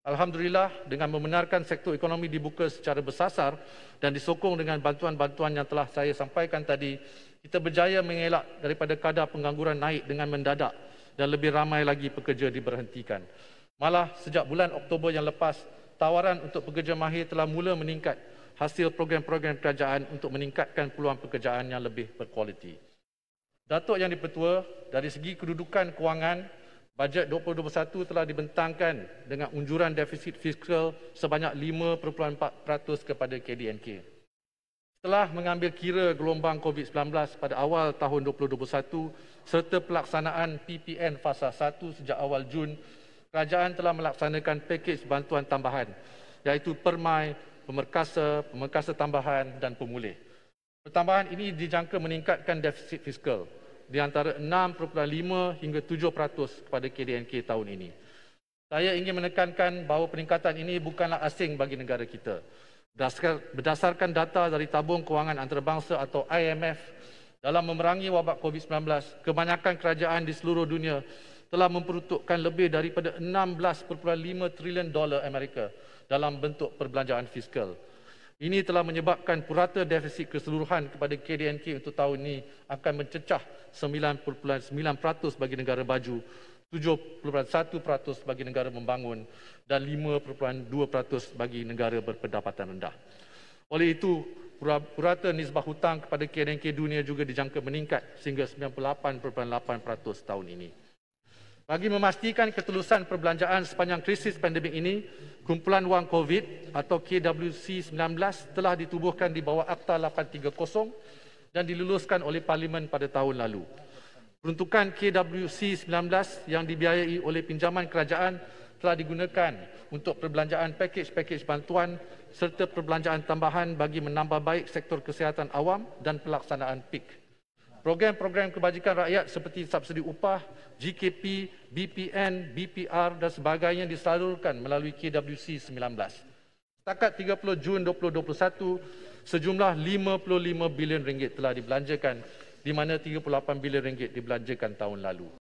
Alhamdulillah dengan membenarkan sektor ekonomi dibuka secara bersasar dan disokong dengan bantuan-bantuan yang telah saya sampaikan tadi, kita berjaya mengelak daripada kadar pengangguran naik dengan mendadak dan lebih ramai lagi pekerja diberhentikan. Malah sejak bulan Oktober yang lepas, tawaran untuk pekerja mahir telah mula meningkat hasil program-program kerajaan untuk meningkatkan peluang pekerjaan yang lebih berkualiti. Datuk Yang di dari segi kedudukan kewangan Bajet 2021 telah dibentangkan dengan unjuran defisit fiskal sebanyak 5.4% kepada KDNK. Setelah mengambil kira gelombang COVID-19 pada awal tahun 2021 serta pelaksanaan PPN fasa 1 sejak awal Jun, kerajaan telah melaksanakan pakej bantuan tambahan iaitu permai, pemerkasa, pemerkasa tambahan dan pemulih. Pertambahan ini dijangka meningkatkan defisit fiskal di antara 6.5 hingga 7% kepada KDNK tahun ini. Saya ingin menekankan bahawa peningkatan ini bukanlah asing bagi negara kita. Berdasarkan data dari Tabung Kewangan Antarabangsa atau IMF, dalam memerangi wabak COVID-19, kebanyakan kerajaan di seluruh dunia telah memperuntukkan lebih daripada 16.5 trilion dolar Amerika dalam bentuk perbelanjaan fiskal. Ini telah menyebabkan purata defisit keseluruhan kepada KDNK untuk tahun ini akan mencecah 9.9% bagi negara baju, 7.1% bagi negara membangun dan 5.2% bagi negara berpendapatan rendah. Oleh itu, purata nisbah hutang kepada KDNK dunia juga dijangka meningkat sehingga 98.8% tahun ini. Bagi memastikan ketelusan perbelanjaan sepanjang krisis pandemik ini, kumpulan wang COVID atau KWC-19 telah ditubuhkan di bawah Akta 830 dan diluluskan oleh Parlimen pada tahun lalu. Peruntukan KWC-19 yang dibiayai oleh pinjaman kerajaan telah digunakan untuk perbelanjaan pakej-pakej bantuan serta perbelanjaan tambahan bagi menambah baik sektor kesihatan awam dan pelaksanaan PIK program-program kebajikan rakyat seperti subsidi upah, GKP, BPN, BPR dan sebagainya disalurkan melalui KWC 19. Setakat 30 Jun 2021, sejumlah 55 bilion ringgit telah dibelanjakan di mana 38 bilion ringgit dibelanjakan tahun lalu.